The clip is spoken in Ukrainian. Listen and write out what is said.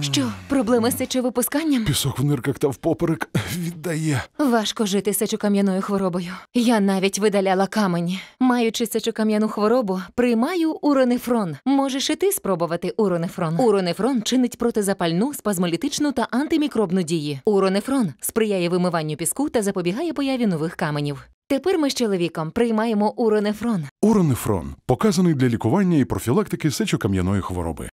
Що, проблеми з сечовипусканням? Пісок в нирках та впоперек віддає. Важко жити сечокам'яною хворобою. Я навіть видаляла камені. Маючи сечокам'яну хворобу, приймаю уронефрон. Можеш і ти спробувати уронефрон. Уронефрон чинить протизапальну, спазмолітичну та антимікробну дії. Уронефрон сприяє вимиванню піску та запобігає появі нових каменів. Тепер ми з чоловіком приймаємо уронефрон. Уронефрон показаний для лікування і профілактики сечокам'яної хвороби.